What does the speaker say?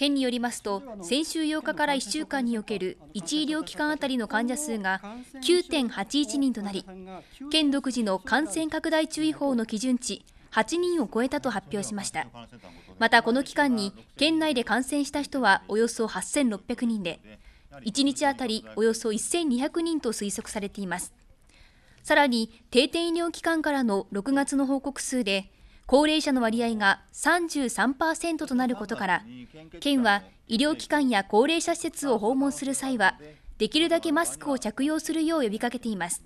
県によりますと、先週8日から1週間における1医療機関当たりの患者数が9.81人となり、県独自の感染拡大注意報の基準値8人を超えたと発表しました。またこの期間に県内で感染した人はおよそ8600人で、1日あたりおよそ1200人と推測されています。さらに定点医療機関からの6月の報告数で、高齢者の割合が33%となることから県は医療機関や高齢者施設を訪問する際はできるだけマスクを着用するよう呼びかけています